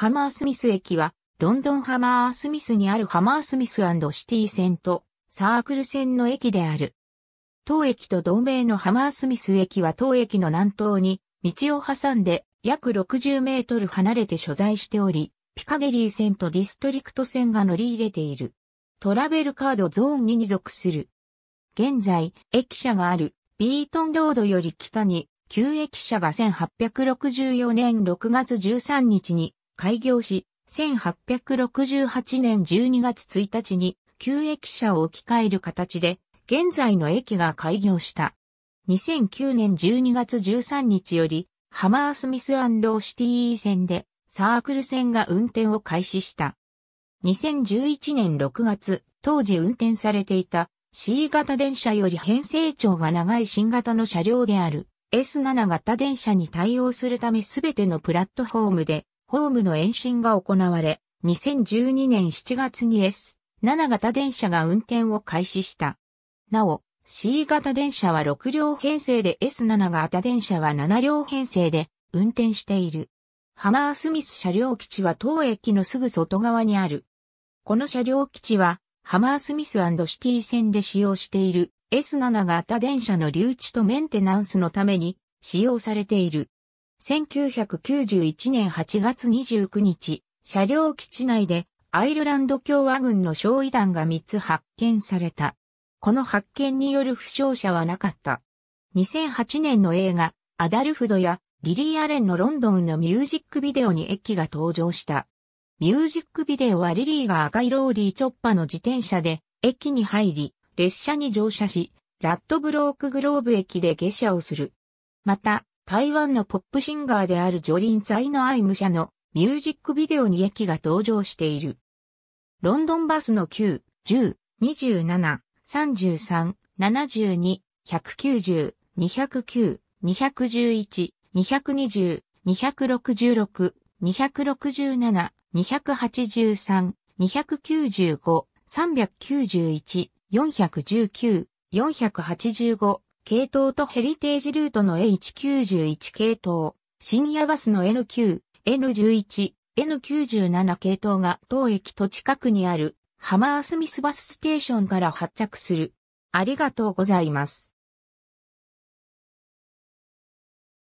ハマースミス駅は、ロンドンハマースミスにあるハマースミスシティ線とサークル線の駅である。当駅と同名のハマースミス駅は当駅の南東に道を挟んで約60メートル離れて所在しており、ピカデリー線とディストリクト線が乗り入れている。トラベルカードゾーン2に属する。現在、駅舎があるビートンロードより北に、旧駅舎が1864年6月13日に開業し、1868年12月1日に旧駅舎を置き換える形で、現在の駅が開業した。2009年12月13日より、ハマースミスシティ線でサークル線が運転を開始した。2011年6月、当時運転されていた C 型電車より編成長が長い新型の車両である S7 型電車に対応するため全てのプラットフォームでホームの延伸が行われ、2012年7月に S7 型電車が運転を開始した。なお、C 型電車は6両編成で S7 型電車は7両編成で運転している。ハマースミス車両基地は当駅のすぐ外側にある。この車両基地はハマースミスシティ線で使用している S7 型電車の留置とメンテナンスのために使用されている。1991年8月29日、車両基地内でアイルランド共和軍の焼夷弾が3つ発見された。この発見による負傷者はなかった。2008年の映画、アダルフドやリリー・アレンのロンドンのミュージックビデオに駅が登場した。ミュージックビデオはリリーが赤いローリーチョッパの自転車で駅に入り、列車に乗車し、ラッドブロークグローブ駅で下車をする。また、台湾のポップシンガーであるジョリン・ザイのアイム社のミュージックビデオに駅が登場している。ロンドンバスの9、10、27、33、72、190、209、211、220、266、267、283、295、391、419、485、系統とヘリテージルートの H91 系統、深夜バスの N9、N11、N97 系統が当駅と近くにあるハマースミスバスステーションから発着する。ありがとうございます。